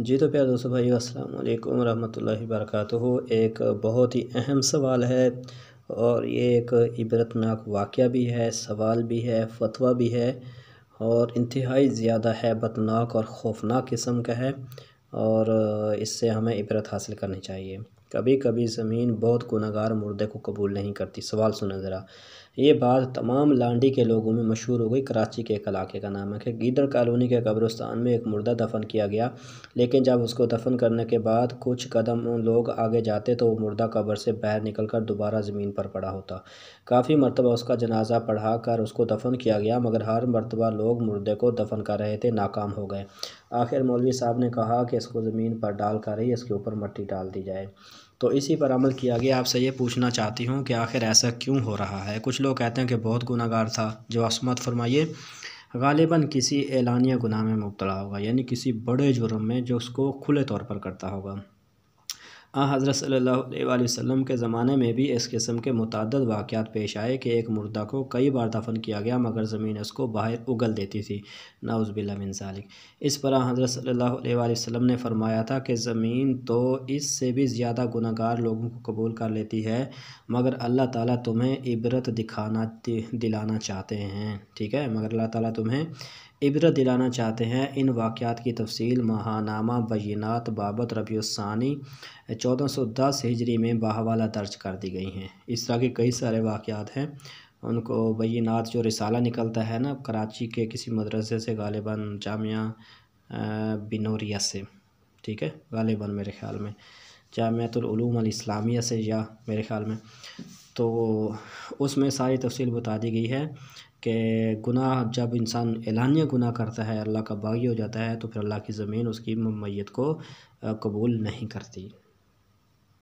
जी तो प्यार दोस्तों भाई अस्सलाम वरहमतुल्लाहि वरकatuh एक बहुत ही अहम सवाल है और ये एक इबरतनाक वाक़ भी है सवाल भी है फतवा भी है और इंतहाई ज़्यादा है बतनाक और ख़ौफनाक किस्म का है और इससे हमें इबरत हासिल करनी चाहिए कभी कभी ज़मीन बहुत गुनागार मुर्दे को कबूल नहीं करती सवाल सुना ज़रा ये बात तमाम लांडी के लोगों में मशहूर हो गई कराची के एक इलाके का नाम है कि गीदड़ कॉलोनी के कब्रस्तान में एक मुर्दा दफन किया गया लेकिन जब उसको दफन करने के बाद कुछ कदम लोग आगे जाते तो वो मुर्दा कब्र से बाहर निकल कर दोबारा ज़मीन पर पड़ा होता काफ़ी मरतबा उसका जनाजा पढ़ा कर उसको दफन किया गया मगर हर मरतबा लोग मुर्दे को दफन कर रहे थे नाकाम हो गए आखिर मौलवी साहब ने कहा कि इसको ज़मीन पर डाल कर ही इसके ऊपर मट्टी डाल दी जाए तो इसी पर अमल किया गया आपसे ये पूछना चाहती हूँ कि आखिर ऐसा क्यों हो रहा है कुछ लोग कहते हैं कि बहुत गुनागार था जो असमत फरमाइए गालिबा किसी एलानिया गुनाह में मुबतला होगा यानी किसी बड़े जुर्म में जो उसको खुले तौर पर करता होगा आ हज़रत सल्ला वसम के ज़माने में भी इस किस्म के मुतद वाक़ पेश आए कि एक मुर्दा को कई बार दफन किया गया मगर ज़मीन उसको बाहर उगल देती थी नाउज़बिल्लामिनसालिक इस पर हज़रत सल्ला वसम ने फरमाया था कि ज़मीन तो इससे भी ज़्यादा गुनागार लोगों को कबूल कर लेती है मगर अल्लाह ताली तुम्हें इबरत दिखाना दिलाना चाहते हैं ठीक है मगर अल्लाह ताली तुम्हें इबरत दिलाना चाहते हैं इन वाक़ात की तफसील महानामा बीनात बाबत रबीसानी चौदह सौ दस हिजरी में बाहवाला दर्ज कर दी गई हैं इस तरह के कई सारे वाक़ात हैं उनको बैनाथ जो रिसाला निकलता है ना कराची के किसी मदरसे से गालिबा जामिया बिनोरिया से ठीक है गालिबा मेरे ख्याल में जामियातलूम इस्लामिया से या मेरे ख्याल में तो उसमें सारी तफसील बता दी गई है कि गुनाह जब इंसान एलानिया गुनाह करता है अल्लाह का बागी हो जाता है तो फिर अल्लाह की ज़मीन उसकी मैत को कबूल नहीं करती